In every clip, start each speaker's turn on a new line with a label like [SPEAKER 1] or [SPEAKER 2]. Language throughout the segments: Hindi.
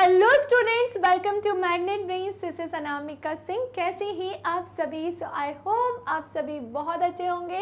[SPEAKER 1] Hello students welcome to magnet brains this is Anamika Singh कैसे ही आप सभी सो आई होप आप सभी बहुत अच्छे होंगे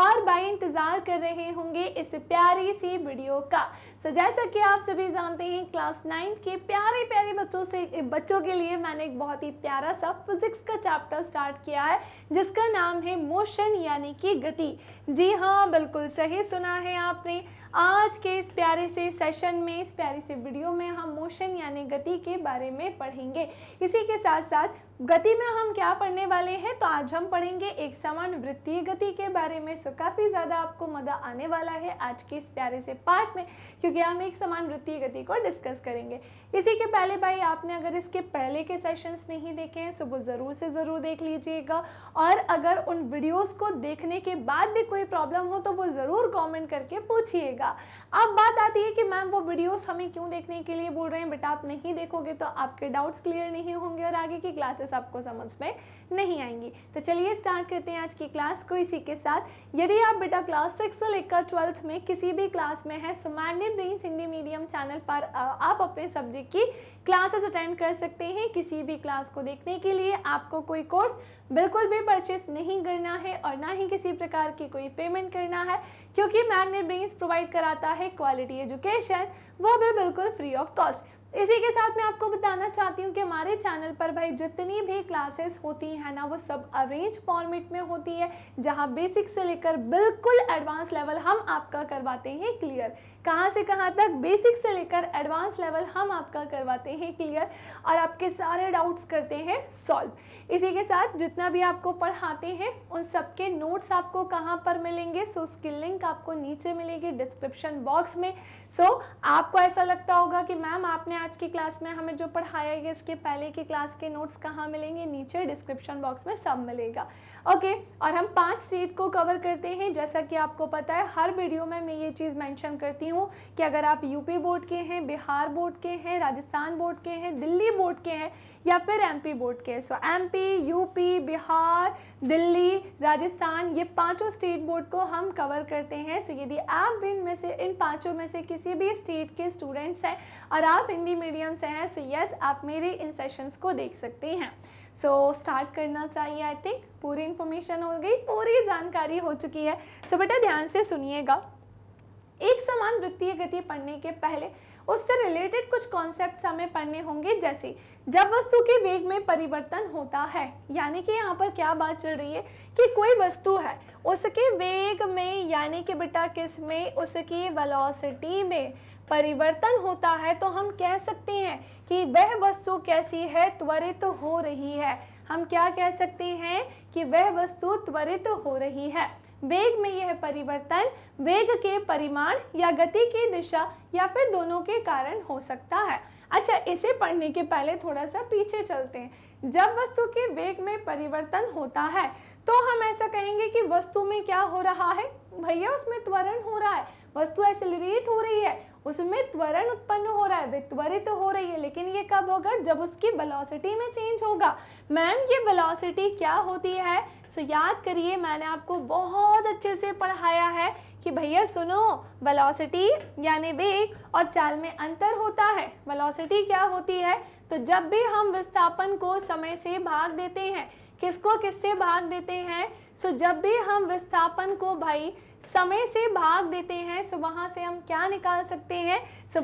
[SPEAKER 1] और बाई इंतज़ार कर रहे होंगे इस प्यारी सी वीडियो का सो so, जैसा कि आप सभी जानते हैं क्लास नाइन्थ के प्यारे प्यारे बच्चों से बच्चों के लिए मैंने एक बहुत ही प्यारा सा फिजिक्स का चैप्टर स्टार्ट किया है जिसका नाम है मोशन यानी कि गति जी हाँ बिल्कुल सही सुना है आपने आज के इस प्यारे से सेशन में इस प्यारे से वीडियो में हम मोशन यानी गति के बारे में पढ़ेंगे इसी के साथ साथ गति में हम क्या पढ़ने वाले हैं तो आज हम पढ़ेंगे एक समान वृत्तीय गति के बारे में सो काफ़ी ज़्यादा आपको मज़ा आने वाला है आज के इस प्यारे से पार्ट में क्योंकि हम एक समान वृत्तीय गति को डिस्कस करेंगे इसी के पहले भाई आपने अगर इसके पहले के सेशंस नहीं देखे हैं सो वो ज़रूर से ज़रूर देख लीजिएगा और अगर उन वीडियोज़ को देखने के बाद भी कोई प्रॉब्लम हो तो वो ज़रूर कॉमेंट करके पूछिएगा अब बात आती है कि मैम वो वीडियोज़ हमें क्यों देखने के लिए बोल रहे हैं बट आप नहीं देखोगे तो आपके डाउट्स क्लियर नहीं होंगे और आगे की क्लासेस क्लासेस आपको समझ में नहीं आएंगी तो चलिए स्टार्ट करते हैं आज की क्लास को इसी के साथ यदि आप बेटा क्लास सिक्स से लेकर ट्वेल्थ में किसी भी क्लास में है सुमान्य ब्रिंस हिंदी मीडियम चैनल पर आप अपने सब्जेक्ट की क्लासेस अटेंड कर सकते हैं किसी भी क्लास को देखने के लिए आपको कोई कोर्स बिल्कुल भी परचेस नहीं करना है और ना ही किसी प्रकार की कोई पेमेंट करना है क्योंकि मैग्नेट ब्रेन्स प्रोवाइड कराता है क्वालिटी एजुकेशन वो भी बिल्कुल फ्री ऑफ कॉस्ट इसी के साथ मैं आपको बताना चाहती हूँ कि हमारे चैनल पर भाई जितनी भी क्लासेस होती हैं ना वो सब अरेंज फॉर्मेट में होती है जहाँ बेसिक से लेकर बिल्कुल एडवांस लेवल हम आपका करवाते हैं क्लियर कहाँ से कहाँ तक बेसिक से लेकर एडवांस लेवल हम आपका करवाते हैं क्लियर और आपके सारे डाउट्स करते हैं सॉल्व इसी के साथ जितना भी आपको पढ़ाते हैं उन सबके नोट्स आपको कहाँ पर मिलेंगे सो उसकी लिंक आपको नीचे मिलेगी डिस्क्रिप्शन बॉक्स में सो so, आपको ऐसा लगता होगा कि मैम आपने आज की क्लास में हमें जो पढ़ाया है इसके पहले की क्लास के नोट्स कहाँ मिलेंगे नीचे डिस्क्रिप्शन बॉक्स में सब मिलेगा ओके और हम पांच स्टेट को कवर करते हैं जैसा कि आपको पता है हर वीडियो में मैं ये चीज़ मेंशन करती हूँ कि अगर आप यूपी बोर्ड के हैं बिहार बोर्ड के हैं राजस्थान बोर्ड के हैं दिल्ली बोर्ड के हैं या फिर एमपी बोर्ड के so MP UP Bihar Delhi Rajasthan ये पांचों स्टेट बोर्ड को हम कवर करते हैं सो so, यदि आप भी इनमें से इन पांचों में से किसी भी स्टेट के स्टूडेंट्स हैं और आप हिंदी मीडियम से हैं सो so, यस yes, आप मेरे इन सेशंस को देख सकते हैं सो so, स्टार्ट करना चाहिए आई थिंक पूरी इन्फॉर्मेशन हो गई पूरी जानकारी हो चुकी है सो so, बेटा ध्यान से सुनिएगा एक समान वित्तीय गति पढ़ने के पहले उससे रिलेटेड कुछ कॉन्सेप्ट हमें पढ़ने होंगे जैसे जब वस्तु के वेग में परिवर्तन होता है यानी कि यहाँ पर क्या बात चल रही है कि कोई वस्तु है उसके वेग में यानी कि बेटा किस में उसकी वेलोसिटी में परिवर्तन होता है तो हम कह सकते हैं कि वह वस्तु कैसी है त्वरित तो हो रही है हम क्या कह सकते हैं कि वह वस्तु त्वरित तो हो रही है वेग में यह परिवर्तन वेग के परिमाण या गति की दिशा या फिर दोनों के कारण हो सकता है अच्छा इसे पढ़ने के पहले थोड़ा सा पीछे चलते हैं जब वस्तु के वेग में परिवर्तन होता है तो हम ऐसा कहेंगे कि वस्तु में क्या हो रहा है भैया उसमें त्वरण हो रहा है वस्तु एसिलरेट हो रही है उसमें त्वरण उत्पन्न हो रहा है वित्वरित त्वरित हो रही है लेकिन ये कब होगा जब उसकी वेलोसिटी में चेंज होगा मैम ये वेलोसिटी क्या होती है सो याद करिए मैंने आपको बहुत अच्छे से पढ़ाया है कि भैया सुनो वेलोसिटी यानी वेग और चाल में अंतर होता है वेलोसिटी क्या होती है तो जब भी हम विस्थापन को समय से भाग देते हैं किसको किससे भाग देते हैं सो जब भी हम विस्थापन को भाई समय से भाग देते हैं सो से हम क्या निकाल सकते हैं सो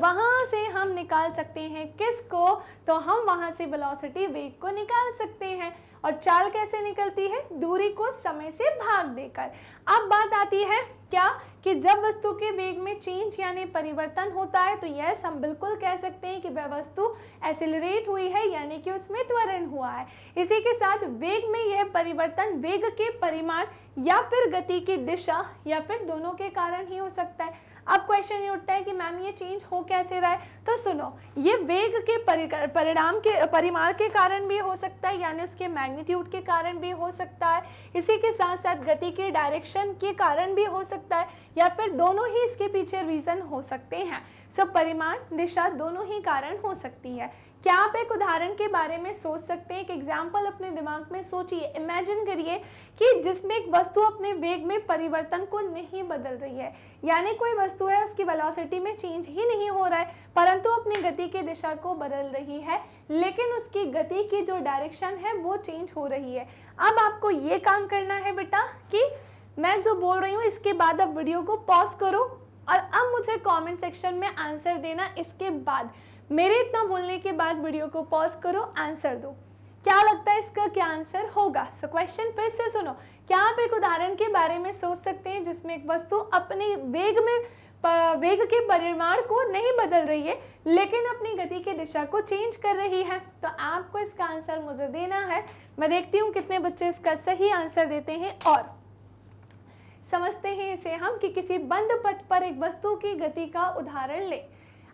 [SPEAKER 1] से हम निकाल सकते हैं किस को तो हम वहां से वेलोसिटी वेग को निकाल सकते हैं और चाल कैसे निकलती है दूरी को समय से भाग देकर अब बात आती है क्या कि जब वस्तु के वेग में चेंज यानी परिवर्तन होता है तो यस हम बिल्कुल कह सकते हैं कि वह वस्तु एसिलरेट हुई है यानी कि उसमें त्वरण हुआ है इसी के साथ वेग में यह परिवर्तन वेग के परिमाण या फिर गति की दिशा या फिर दोनों के कारण ही हो सकता है क्वेश्चन ये उठता है कि मैम ये चेंज हो कैसे रहा है तो सुनो ये वेग के परिणाम के परिमाण के कारण भी हो सकता है यानी उसके मैग्नीट्यूड के कारण भी हो सकता है इसी के साथ साथ गति के डायरेक्शन के कारण भी हो सकता है या फिर दोनों ही इसके पीछे रीज़न हो सकते हैं सो परिमाण दिशा दोनों ही कारण हो सकती है क्या आप एक उदाहरण के बारे में सोच सकते हैं एक एग्जाम्पल अपने दिमाग में सोचिए इमेजिन करिए कि जिसमें एक वस्तु अपने वेग में परिवर्तन को नहीं बदल रही है यानी कोई वस्तु है उसकी वेलोसिटी में चेंज ही नहीं हो रहा है परंतु अपनी गति की दिशा को बदल रही है लेकिन उसकी गति की जो डायरेक्शन है वो चेंज हो रही है अब आपको ये काम करना है बेटा कि मैं जो बोल रही हूँ इसके बाद अब वीडियो को पॉज करो और अब मुझे कमेंट सेक्शन में आंसर देना इसके बाद मेरे इतना बोलने के बाद वीडियो को पॉज करो आंसर दो क्या लगता है इसका क्या आंसर होगा सो क्वेश्चन फिर से सुनो क्या आप एक उदाहरण के बारे में सोच सकते हैं जिसमें एक वस्तु अपने वेग में वेग के परिमाण को नहीं बदल रही है लेकिन अपनी गति की दिशा को चेंज कर रही है तो आपको इसका आंसर मुझे देना है मैं देखती हूँ कितने बच्चे इसका सही आंसर देते हैं और समझते हैं इसे हम कि किसी बंद पथ पर एक वस्तु की गति का उदाहरण लें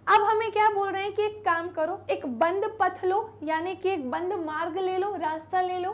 [SPEAKER 1] अब हमें क्या बोल रहे हैं कि एक काम करो एक बंद पथ लो यानी कि एक बंद मार्ग ले लो रास्ता ले लो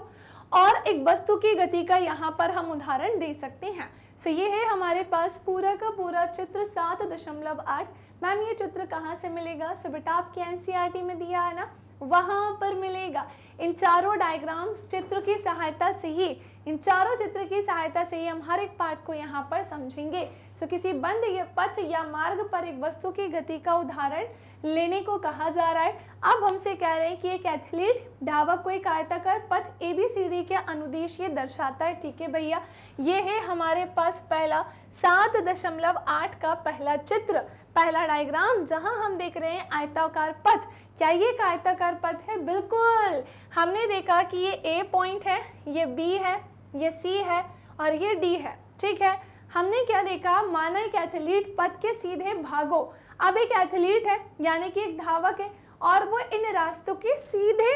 [SPEAKER 1] और एक वस्तु की गति का यहाँ पर हम उदाहरण दे सकते हैं सो ये है हमारे पास पूरा का पूरा चित्र सात दशमलव आठ मैम ये चित्र कहाँ से मिलेगा सो बेटा आपके एन e में दिया है ना वहाँ पर मिलेगा इन चारों डायग्राम्स चित्र की सहायता से ही इन चारों चित्र की सहायता से ही हम हर एक पार्ट को यहाँ पर समझेंगे सो so, किसी बंद या पथ या मार्ग पर एक वस्तु की गति का उदाहरण लेने को कहा जा रहा है अब हमसे कह रहे हैं कि एक एथलीट धावक को एक आयताकार पथ ए बी सी डी के अनुदेश ये दर्शाता है ठीक है भैया ये है हमारे पास पहला सात दशमलव आठ का पहला चित्र पहला डायग्राम जहां हम देख रहे हैं आयताकार पथ क्या ये एक आयताकार पथ है बिल्कुल हमने देखा कि ये ए पॉइंट है ये बी है ये सी है और ये डी है ठीक है हमने क्या देखा माना एक एथलीट पद के सीधे भागो अब एक एथलीट है यानी कि एक धावक है और वो इन रास्तों के सीधे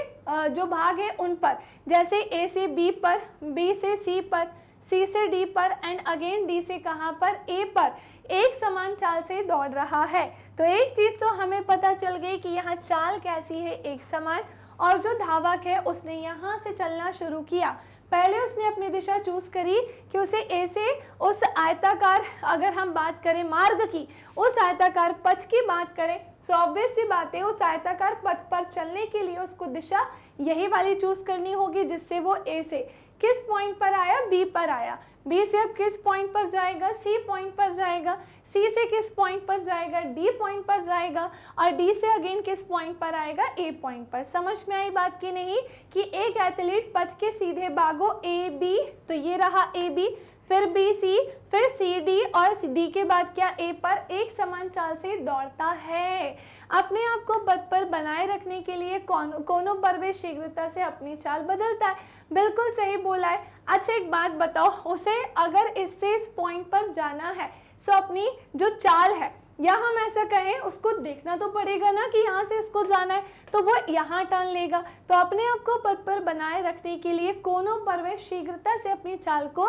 [SPEAKER 1] जो भाग है उन पर जैसे ए से बी पर बी से सी पर सी से डी पर एंड अगेन डी से कहाँ पर ए पर एक समान चाल से दौड़ रहा है तो एक चीज़ तो हमें पता चल गई कि यहाँ चाल कैसी है एक समान और जो धावक है उसने यहाँ से चलना शुरू किया पहले उसने अपनी दिशा चूज करी कि उसे ऐसे उस आयताकार अगर हम बात करें मार्ग की उस आयताकार पथ की बात करें सो ऑब्वियस सी बात है उस आयताकार पथ पर चलने के लिए उसको दिशा यही वाली चूज करनी होगी जिससे वो ए से किस पॉइंट पर आया बी पर आया बी से अब किस पॉइंट पर जाएगा सी पॉइंट पर जाएगा सी से किस पॉइंट पर जाएगा डी पॉइंट पर जाएगा और डी से अगेन किस पॉइंट पर आएगा ए पॉइंट पर समझ में आई बात की नहीं कि एक एथलीट पथ के सीधे भागो ए बी तो ये रहा ए बी फिर बी सी फिर सी डी और डी के बाद क्या ए पर एक समान चाल से दौड़ता है अपने आप को पद पर बनाए रखने के लिए कौन कोनों पर वे शीघ्रता से अपनी चाल बदलता है बिल्कुल सही बोला है अच्छा एक बात बताओ उसे अगर इससे इस पॉइंट पर जाना है सो अपनी जो चाल है या हम ऐसा कहें उसको देखना तो पड़ेगा ना कि यहाँ से इसको जाना है तो वो यहाँ टर्न लेगा तो अपने आप को पद पर बनाए रखने के लिए कोनों पर वह शीघ्रता से अपनी चाल को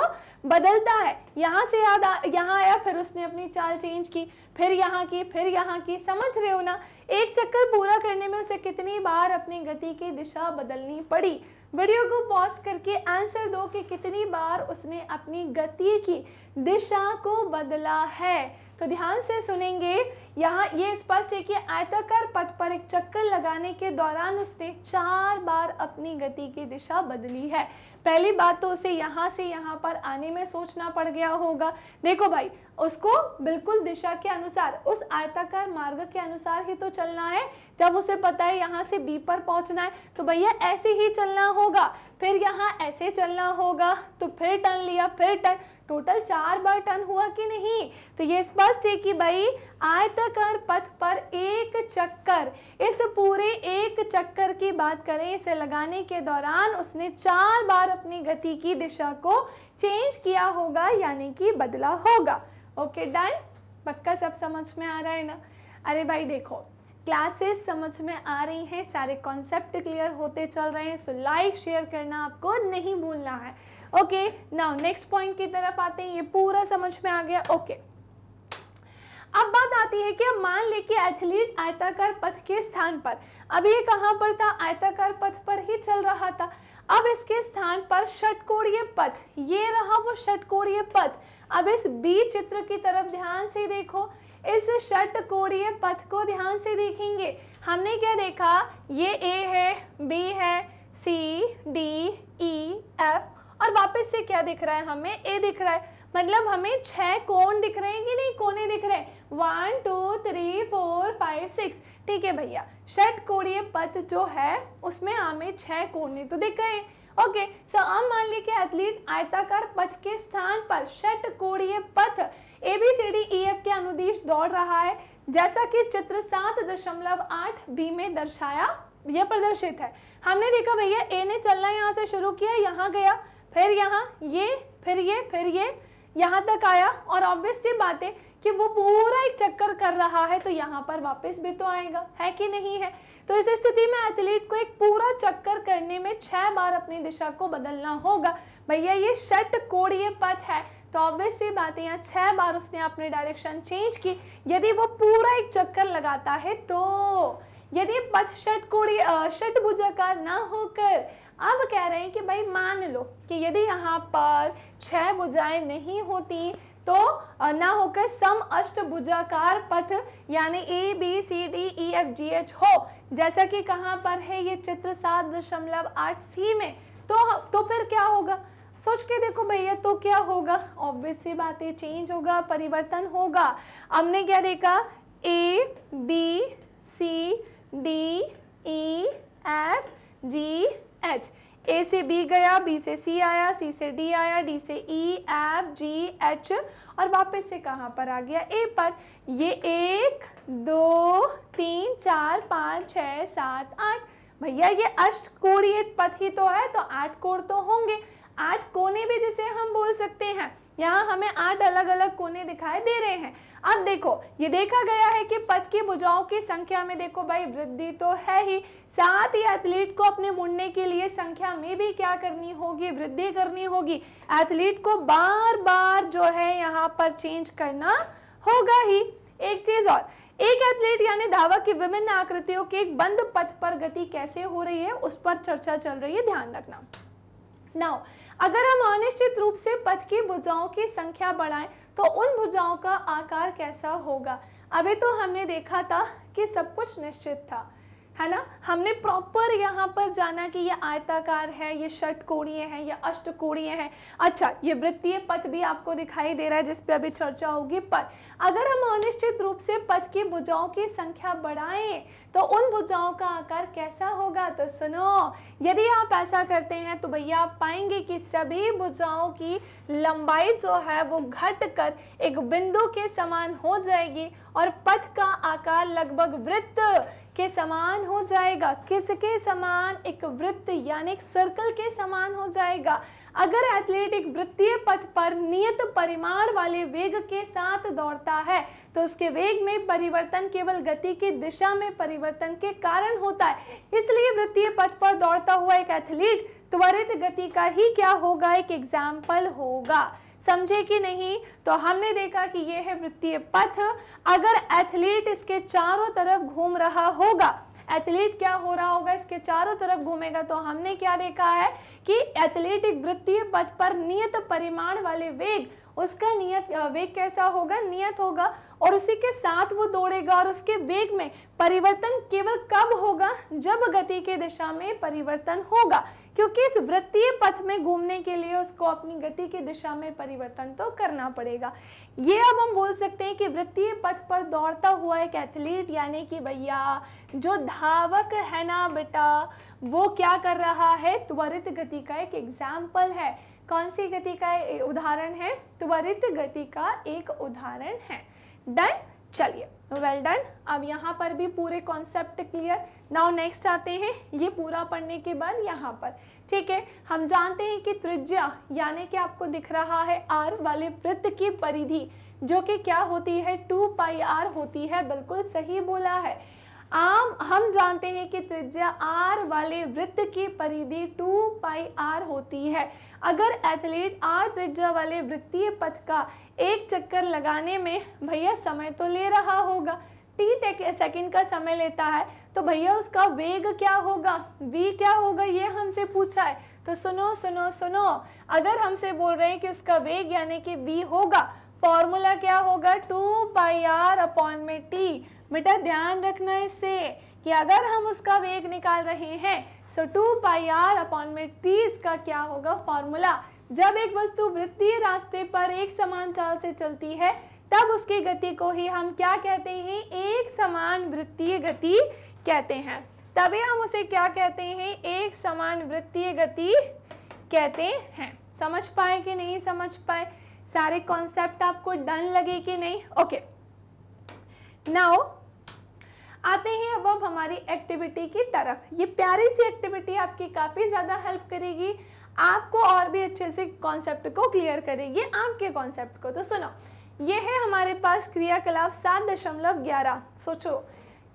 [SPEAKER 1] बदलता है यहाँ से याद आ यहाँ आया फिर उसने अपनी चाल चेंज की फिर यहाँ की फिर यहाँ की समझ रहे हो ना एक चक्कर पूरा करने में उसे कितनी बार अपनी गति की दिशा बदलनी पड़ी वीडियो को पॉज करके आंसर दो कि कितनी बार उसने अपनी गति की दिशा को बदला है तो ध्यान से सुनेंगे यहाँ ये स्पष्ट है कि आयताकार पथ पर एक चक्कर लगाने के दौरान उसने चार बार अपनी गति की दिशा बदली है पहली बात तो उसे यहाँ से यहाँ पर आने में सोचना पड़ गया होगा देखो भाई उसको बिल्कुल दिशा के अनुसार उस आयताकार मार्ग के अनुसार ही तो चलना है जब उसे पता है यहाँ से बी पर पहुंचना है तो भैया ऐसे ही चलना होगा फिर यहाँ ऐसे चलना होगा तो फिर टर्न लिया फिर टर्न टोटल चार बार टर्न हुआ कि नहीं तो ये स्पष्ट है कि भाई आयताकार पथ पर एक चक्कर इस पूरे एक चक्कर की बात करें इसे लगाने के दौरान उसने चार बार अपनी गति की दिशा को चेंज किया होगा यानी कि बदला होगा ओके डन पक्का सब समझ में आ रहा है ना अरे भाई देखो क्लासेस समझ में आ रही हैं सारे कॉन्सेप्ट क्लियर होते चल रहे हैं सो लाइक शेयर करना आपको नहीं भूलना है ओके नाउ नेक्स्ट पॉइंट की तरफ आते हैं ये पूरा समझ में आ गया ओके okay. अब बात आती है कि मान ले कि एथलीट आयताकार पथ के स्थान पर अब ये कहाँ पर था आयताकार पथ पर ही चल रहा था अब इसके स्थान पर षटकोणीय पथ ये रहा वो षटकोणीय पथ अब इस बी चित्र की तरफ ध्यान से देखो इस षटकोणीय पथ को ध्यान से देखेंगे हमने क्या देखा ये ए है बी है सी डी ई एफ और वापस से क्या दिख रहा है हमें ए दिख रहा है मतलब हमें छह कोण दिख रहे हैं कि नहीं कोने दिख रहे हैं one two three four five six ठीक है भैया षट कोणीय पथ जो है उसमें हमें छह कोने तो दिख गए ओके सो हम मान लीजिए कि एथलीट आयताकार पथ के स्थान पर षट कोणीय पथ A B C D E F के अनुदेश दौड़ रहा है जैसा कि चित्र सात दशमलव आठ बी में दर्शाया यह प्रदर्शित है हमने देखा भैया ए ने चलना यहाँ से शुरू किया यहाँ गया फिर यहाँ ये फिर ये फिर ये यहाँ तक आया और ऑब्वियस ये बात है कि वो पूरा एक चक्कर कर रहा है तो यहाँ पर वापस भी तो आएगा है कि नहीं है तो इस स्थिति में एथलीट को एक पूरा चक्कर करने में छः बार अपनी दिशा को बदलना होगा भैया ये शट कोड़ीय पथ है तो ऑब्वियस ये बात है यहाँ छः बार उसने अपने डायरेक्शन चेंज की यदि वो पूरा एक चक्कर लगाता है तो यदि पथ षट कोड़ी षटभुजाकार ना होकर अब कह रहे हैं कि भाई मान लो कि यदि यहाँ पर छह भुजाएं नहीं होती तो ना होकर सम अष्टभुजाकार पथ यानी A B C D E F G H हो जैसा कि कहाँ पर है ये चित्र सात दशमलव आठ सी में तो तो फिर क्या होगा सोच के देखो भैया तो क्या होगा ऑब्वियस सी है चेंज होगा परिवर्तन होगा हमने क्या देखा A B C D E F G H A से बी गया बी से सी आया सी से डी आया डी से ई एफ जी एच और वापस से कहाँ पर आ गया ए पर ये एक दो तीन चार पाँच छ सात आठ भैया ये अष्ट अष्टकोणीय पथ ही तो है तो आठ कोण तो होंगे आठ कोने भी जिसे हम बोल सकते हैं यहाँ हमें आठ अलग अलग कोने दिखाई दे रहे हैं अब देखो ये देखा गया है कि पद की भुजाओं की संख्या में देखो भाई वृद्धि तो है ही साथ ही एथलीट को अपने मुड़ने के लिए संख्या में भी क्या करनी होगी वृद्धि करनी होगी एथलीट को बार बार जो है यहाँ पर चेंज करना होगा ही एक चीज और एक एथलीट यानी धावा की विभिन्न आकृतियों के एक बंद पथ पर गति कैसे हो रही है उस पर चर्चा चल रही है ध्यान रखना नाउ अगर हम अनिश्चित रूप से पथ की भुजाओं की संख्या बढ़ाएं तो उन भुजाओं का आकार कैसा होगा अभी तो हमने देखा था कि सब कुछ निश्चित था है ना हमने प्रॉपर यहाँ पर जाना कि ये आयताकार है ये षटकोणीय है या अष्टकोणीय है अच्छा ये वृत्तीय पथ भी आपको दिखाई दे रहा है जिस पे अभी चर्चा होगी पर अगर हम अनिश्चित रूप से पथ की भुजाओं की संख्या बढ़ाएं तो उन भुजाओं का आकार कैसा होगा तो सुनो यदि आप ऐसा करते हैं तो भैया आप पाएंगे कि सभी भुजाओं की लंबाई जो है वो घट कर एक बिंदु के समान हो जाएगी और पथ का आकार लगभग वृत्त के समान हो जाएगा किसके समान एक वृत्त यानी सर्कल के समान हो जाएगा अगर एथलीट एक वृत्तीय पथ पर नियत परिमाण वाले वेग के साथ दौड़ता है तो उसके वेग में परिवर्तन केवल गति की दिशा में परिवर्तन के कारण होता है इसलिए वृत्तीय पथ पर दौड़ता हुआ एक एथलीट त्वरित गति का ही क्या होगा एक एग्जाम्पल होगा समझे कि नहीं तो हमने देखा कि यह है वृत्तीय पथ अगर एथलीट इसके चारों तरफ घूम रहा होगा एथलीट क्या हो रहा होगा इसके चारों तरफ घूमेगा तो हमने क्या देखा है कि एक वृत्तीय पथ पर नियत परिमाण वाले वेग उसका नियत वेग कैसा होगा नियत होगा और उसी के साथ वो दौड़ेगा और उसके वेग में परिवर्तन केवल कब होगा जब गति के दिशा में परिवर्तन होगा क्योंकि इस वृत्तीय पथ में घूमने के लिए उसको अपनी गति की दिशा में परिवर्तन तो करना पड़ेगा ये अब हम बोल सकते हैं कि वृत्तीय पथ पर दौड़ता हुआ एक एथलीट यानी कि भैया जो धावक है ना बेटा वो क्या कर रहा है त्वरित गति का एक एग्जाम्पल है कौन सी गति का उदाहरण है त्वरित गति का एक उदाहरण है डन चलिए वेल डन अब यहाँ पर भी पूरे कॉन्सेप्ट क्लियर नाउ नेक्स्ट आते हैं ये पूरा पढ़ने के बाद यहाँ पर ठीक है हम जानते हैं कि त्रिज्या यानी कि आपको दिख रहा है आर वाले वृत्त की परिधि जो कि क्या होती है टू पाई आर होती है बिल्कुल सही बोला है आम हम जानते हैं कि त्रिज्या आर वाले वृत्त की परिधि टू पाई आर होती है अगर एथलीट आर त्रिज्या वाले वृत्तीय पथ का एक चक्कर लगाने में भैया समय तो ले रहा होगा टी सेकेंड का समय लेता है तो भैया उसका वेग क्या होगा वी क्या होगा ये हमसे पूछा है तो सुनो सुनो सुनो अगर हमसे बोल रहे हैं कि उसका वेग यानी कि वी होगा फॉर्मूला क्या होगा टू बाई आर अपॉन में टी बेटा ध्यान रखना इससे कि अगर हम उसका वेग निकाल रहे हैं so two by R upon में टी इसका क्या होगा फॉर्मूला जब एक वस्तु वृत्तीय रास्ते पर एक समान चाल से चलती है तब उसकी गति को ही हम क्या कहते हैं एक समान वृत्तीय गति कहते हैं तभी हम उसे क्या कहते हैं एक समान वृत्तीय गति कहते हैं समझ पाए कि नहीं समझ पाए सारे कॉन्सेप्ट आपको डन लगे कि नहीं ओके नाउ आते हैं अब अब हमारी एक्टिविटी की तरफ ये प्यारी सी एक्टिविटी आपकी काफ़ी ज़्यादा हेल्प करेगी आपको और भी अच्छे से कॉन्सेप्ट को क्लियर करेगी आपके कॉन्सेप्ट को तो सुनो ये है हमारे पास क्रियाकलाप सात दशमलव ग्यारह सोचो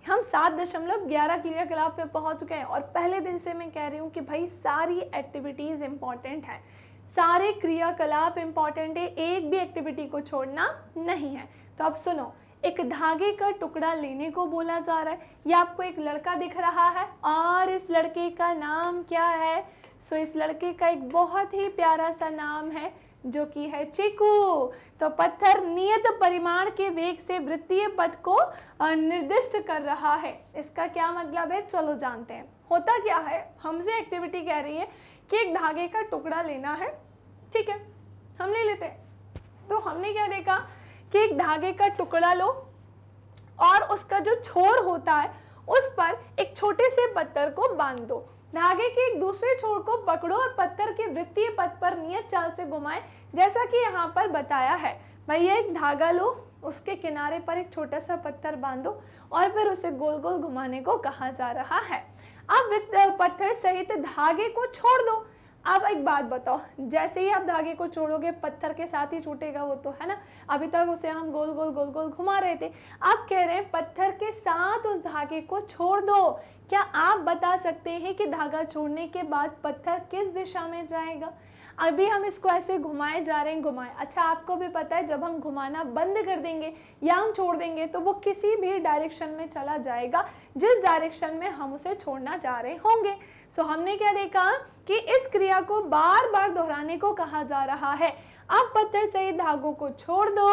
[SPEAKER 1] हम सात दशमलव ग्यारह क्रियाकलाप पे पहुंच गए और पहले दिन से मैं कह रही हूँ कि भाई सारी एक्टिविटीज़ इंपॉर्टेंट हैं सारे क्रियाकलाप इंपॉर्टेंट है एक भी एक्टिविटी को छोड़ना नहीं है तो अब सुनो एक धागे का टुकड़ा लेने को बोला जा रहा है या आपको एक लड़का दिख रहा है और इस लड़के का नाम क्या है सो इस लड़के का एक बहुत ही प्यारा सा नाम है जो कि है चिकू तो पत्थर नियत परिमाण के वेग से वृत्तीय पद को निर्दिष्ट कर रहा है इसका क्या मतलब है चलो जानते हैं होता क्या है हमसे एक्टिविटी कह रही है कि एक धागे का टुकड़ा लेना है ठीक है हम ले लेते हैं तो हमने क्या देखा कि एक धागे का टुकड़ा लो और उसका जो छोर होता है उस पर एक छोटे से पत्थर को बांध दो धागे के एक दूसरे छोर को पकड़ो और पत्थर के वृत्तीय पथ पर नियत चाल से घुमाएं जैसा कि यहाँ पर बताया है भैया एक धागा लो उसके किनारे पर एक छोटा सा पत्थर बांधो और फिर उसे गोल गोल घुमाने को कहा जा रहा है अब पत्थर सहित धागे को छोड़ दो अब एक बात बताओ जैसे ही आप धागे को छोड़ोगे पत्थर के साथ ही छूटेगा वो तो है ना अभी तक उसे हम गोल गोल गोल गोल घुमा रहे थे आप कह रहे हैं पत्थर के साथ उस धागे को छोड़ दो क्या आप बता सकते हैं कि धागा छोड़ने के बाद पत्थर किस दिशा में जाएगा अभी हम इसको ऐसे घुमाए जा रहे हैं घुमाए अच्छा आपको भी पता है जब हम घुमाना बंद कर देंगे या हम छोड़ देंगे तो वो किसी भी डायरेक्शन में चला जाएगा जिस डायरेक्शन में हम उसे छोड़ना चाह रहे होंगे सो हमने क्या देखा कि इस क्रिया को बार बार दोहराने को कहा जा रहा है अब पत्थर सहित धागों को छोड़ दो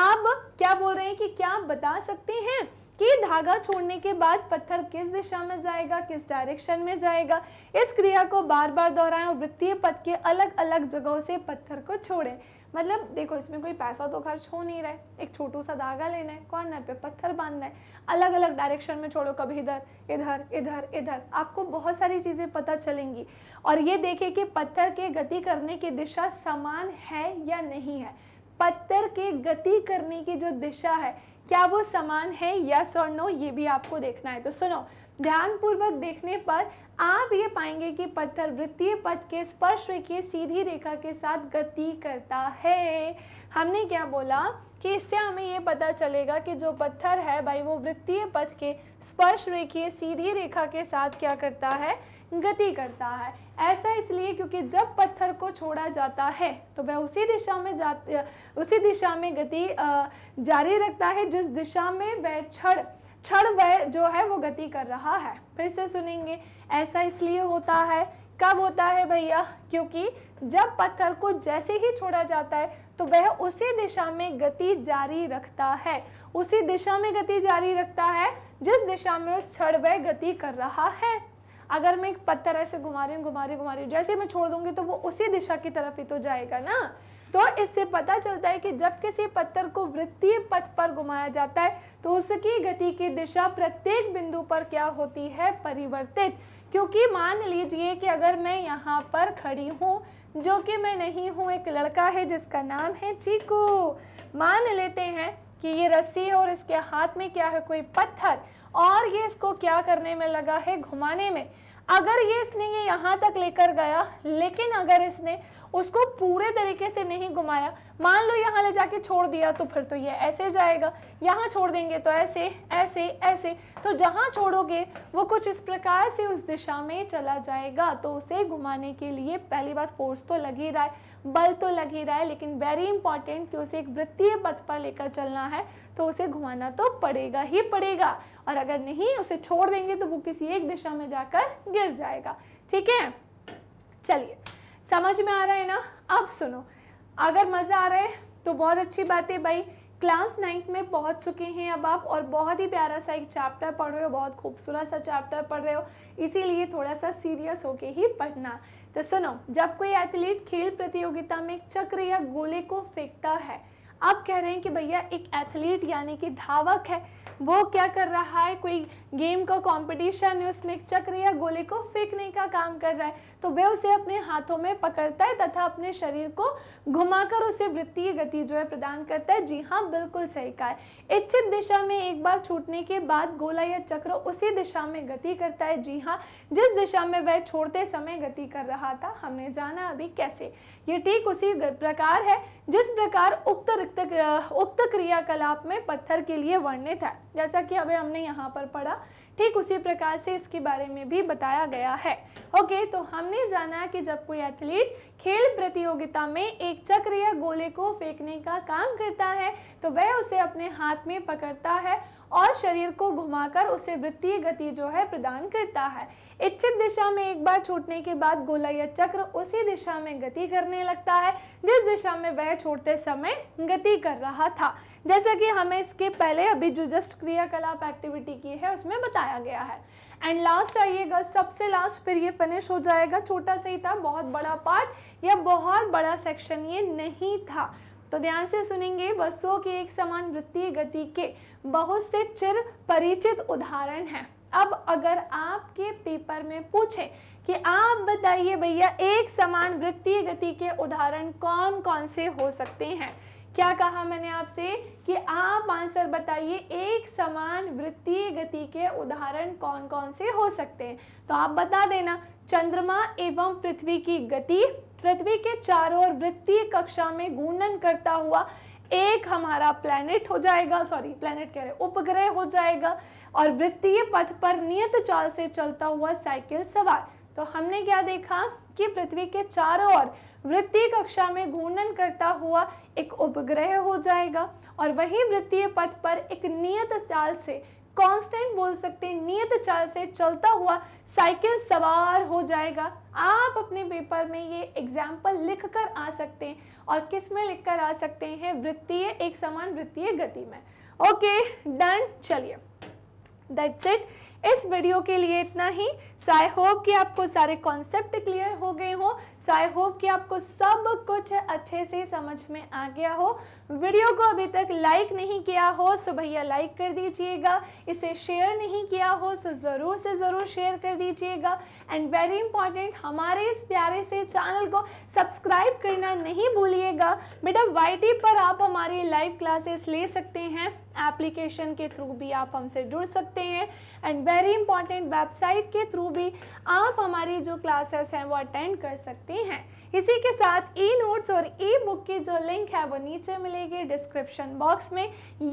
[SPEAKER 1] अब क्या बोल रहे हैं कि क्या आप बता सकते हैं कि धागा छोड़ने के बाद पत्थर किस दिशा में जाएगा किस डायरेक्शन में जाएगा इस क्रिया को बार बार दोहराएं और वृत्तीय पथ के अलग अलग जगहों से पत्थर को छोड़ें मतलब देखो इसमें कोई पैसा तो खर्च हो नहीं रहा है एक छोटू सा धागा लेना है कॉर्नर पे पत्थर बांधना है अलग अलग डायरेक्शन में छोड़ो कभी इधर इधर इधर इधर आपको बहुत सारी चीज़ें पता चलेंगी और ये देखें कि पत्थर के गति करने की दिशा समान है या नहीं है पत्थर के गति करने की जो दिशा है क्या वो समान है यस और नो ये भी आपको देखना है तो सुनो ध्यानपूर्वक देखने पर आप ये पाएंगे कि पत्थर वृत्तीय पथ के स्पर्श रेखीय सीधी रेखा के साथ गति करता है हमने क्या बोला कि इससे हमें ये पता चलेगा कि जो पत्थर है भाई वो वृत्तीय पथ के स्पर्श रेखीय सीधी रेखा के साथ क्या करता है गति करता है ऐसा इसलिए क्योंकि जब पत्थर को छोड़ा जाता है तो वह उसी दिशा में जा उसी दिशा में गति जारी रखता है जिस दिशा में वह छड़ क्षण वह जो है वो गति कर रहा है फिर से सुनेंगे ऐसा इसलिए होता है कब होता है भैया क्योंकि जब पत्थर को जैसे ही छोड़ा जाता है तो वह उसी दिशा में गति जारी रखता है उसी दिशा में गति जारी रखता है जिस दिशा में उस क्षण वह गति कर रहा है अगर मैं एक पत्थर ऐसे घुमा रही हूँ घुमा रही घुमा रही हूँ जैसे मैं छोड़ दूंगी तो वो उसी दिशा की तरफ ही तो जाएगा ना तो इससे पता चलता है कि जब किसी पत्थर को वृत्तीय पथ पर घुमाया जाता है तो उसकी गति की दिशा प्रत्येक बिंदु पर क्या होती है परिवर्तित क्योंकि मान लीजिए कि अगर मैं यहाँ पर खड़ी हूँ जो कि मैं नहीं हूँ एक लड़का है जिसका नाम है चीकू मान लेते हैं कि ये रस्सी है और इसके हाथ में क्या है कोई पत्थर और ये इसको क्या करने में लगा है घुमाने में अगर ये इसने ये यहाँ तक लेकर गया लेकिन अगर इसने उसको पूरे तरीके से नहीं घुमाया मान लो यहाँ ले जाके छोड़ दिया तो फिर तो ये ऐसे जाएगा यहाँ छोड़ देंगे तो ऐसे ऐसे ऐसे तो जहाँ छोड़ोगे वो कुछ इस प्रकार से उस दिशा में चला जाएगा तो उसे घुमाने के लिए पहली बात फोर्स तो लग ही रहा है बल तो लग ही रहा है लेकिन वेरी इंपॉर्टेंट कि उसे एक वृत्तीय पथ पर लेकर चलना है तो उसे घुमाना तो पड़ेगा ही पड़ेगा और अगर नहीं उसे छोड़ देंगे तो वो किसी एक दिशा में जाकर गिर जाएगा ठीक है चलिए समझ में आ रहा है ना अब सुनो अगर मज़ा आ रहा है तो बहुत अच्छी बात है भाई क्लास नाइन्थ में पहुंच चुके हैं अब आप और बहुत ही प्यारा सा एक चैप्टर पढ़ रहे हो बहुत खूबसूरत सा चैप्टर पढ़ रहे हो इसीलिए थोड़ा सा सीरियस होके ही पढ़ना तो सुनो जब कोई एथलीट खेल प्रतियोगिता में चक्र या गोले को फेंकता है आप कह रहे हैं कि भैया एक एथलीट यानी कि धावक है वो क्या कर रहा है कोई गेम का कंपटीशन है उसमें एक चक्र या गोले को फेंकने का काम कर रहा है तो वह उसे अपने हाथों में पकड़ता है तथा अपने शरीर को घुमाकर उसे वृत्तीय गति जो है प्रदान करता है जी हाँ बिल्कुल सही कहा है इच्छित दिशा में एक बार छूटने के बाद गोला या चक्र उसी दिशा में गति करता है जी हाँ जिस दिशा में वह छोड़ते समय गति कर रहा था हमने जाना अभी कैसे ये ठीक उसी प्रकार है जिस प्रकार उक्त रिक्त उक्त क्रियाकलाप में पत्थर के लिए वर्णित है जैसा कि अभी हमने यहाँ पर पढ़ा ठीक उसी प्रकार से इसके बारे में भी बताया गया है ओके तो हमने जाना कि जब कोई एथलीट खेल प्रतियोगिता में एक चक्र या गोले को फेंकने का काम करता है तो वह उसे अपने हाथ में पकड़ता है और शरीर को घुमाकर उसे वृत्तीय गति जो है प्रदान करता है इच्छित दिशा में एक बार छूटने के बाद गोला या चक्र उसी दिशा में गति करने लगता है जिस दिशा में वह छोड़ते समय गति कर रहा था जैसा कि हमें इसके पहले अभी जो जस्ट क्रियाकलाप एक्टिविटी की है उसमें बताया गया है एंड लास्ट आइएगा सबसे लास्ट फिर ये फिनिश हो जाएगा छोटा सा ही था बहुत बड़ा पार्ट या बहुत बड़ा सेक्शन ये नहीं था तो ध्यान से सुनेंगे वस्तुओं की एक समान वृत्तीय गति के बहुत से चिर परिचित उदाहरण हैं अब अगर आपके पेपर में पूछे कि आप बताइए भैया एक समान वृत्तीय गति के उदाहरण कौन कौन से हो सकते हैं क्या कहा मैंने आपसे कि आप आंसर बताइए एक समान वृत्तीय गति के उदाहरण कौन कौन से हो सकते हैं तो आप बता देना चंद्रमा एवं पृथ्वी की गति पृथ्वी के चारों ओर वृत्तीय कक्षा में घूर्णन करता हुआ एक हमारा प्लैनेट हो जाएगा सॉरी प्लैनेट कह रहे उपग्रह हो जाएगा और वृत्तीय पथ पर नियत चाल से चलता हुआ साइकिल सवार तो हमने क्या देखा कि पृथ्वी के चारों ओर वृत्तीय कक्षा में घूर्णन करता हुआ एक उपग्रह हो जाएगा और वही वृत्तीय पथ पर एक नियत चाल से कांस्टेंट बोल सकते हैं नियत चाल से चलता हुआ साइकिल सवार हो जाएगा आप अपने पेपर में ये एग्जाम्पल लिख कर आ सकते हैं और किस में लिख कर आ सकते हैं वृत्तीय एक समान वृत्तीय गति में ओके डन चलिए दैट्स इट इस वीडियो के लिए इतना ही सो आई होप कि आपको सारे कॉन्सेप्ट क्लियर हो गए हों सो आई होप कि आपको सब कुछ अच्छे से समझ में आ गया हो वीडियो को अभी तक लाइक नहीं किया हो सो भैया लाइक कर दीजिएगा इसे शेयर नहीं किया हो सो ज़रूर से ज़रूर शेयर कर दीजिएगा एंड वेरी इंपॉर्टेंट हमारे इस प्यारे से चैनल को सब्सक्राइब करना नहीं भूलिएगा बेटा वाई पर आप हमारी लाइव क्लासेस ले सकते हैं एप्लीकेशन के थ्रू भी आप हमसे जुड़ सकते हैं एंड वेरी इंपॉर्टेंट वेबसाइट के थ्रू भी आप हमारी जो क्लासेस हैं वो अटेंड कर सकते हैं इसी के साथ ई नोट्स और ई बुक की जो लिंक है वो नीचे मिलेगी डिस्क्रिप्शन बॉक्स में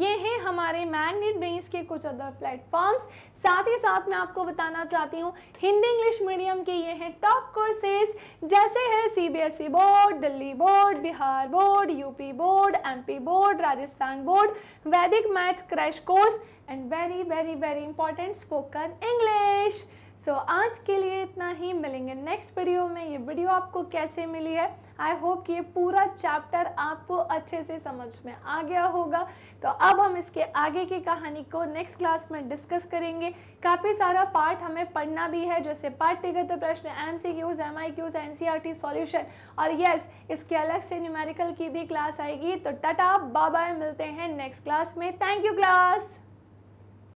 [SPEAKER 1] ये है हमारे मैग्नेट बेस के कुछ अदर प्लेटफॉर्म्स साथ ही साथ मैं आपको बताना चाहती हूँ हिंदी इंग्लिश मीडियम के ये हैं टॉप कोर्सेज जैसे है CBSE board Delhi board Bihar board UP board MP board Rajasthan board वैदिक math crash course and very very very important spoken English so so, आज के लिए इतना ही मिलेंगे नेक्स्ट वीडियो में ये वीडियो आपको कैसे मिली है आई होप कि ये पूरा चैप्टर आपको अच्छे से समझ में आ गया होगा तो अब हम इसके आगे की कहानी को नेक्स्ट क्लास में डिस्कस करेंगे काफ़ी सारा पार्ट हमें पढ़ना भी है जैसे पाठ्यगत प्रश्न M C Qs M I Qs N C R T solution और यस इसके अलग से न्यूमेरिकल की भी क्लास आएगी तो टटा बाय मिलते हैं नेक्स्ट क्लास में थैंक यू क्लास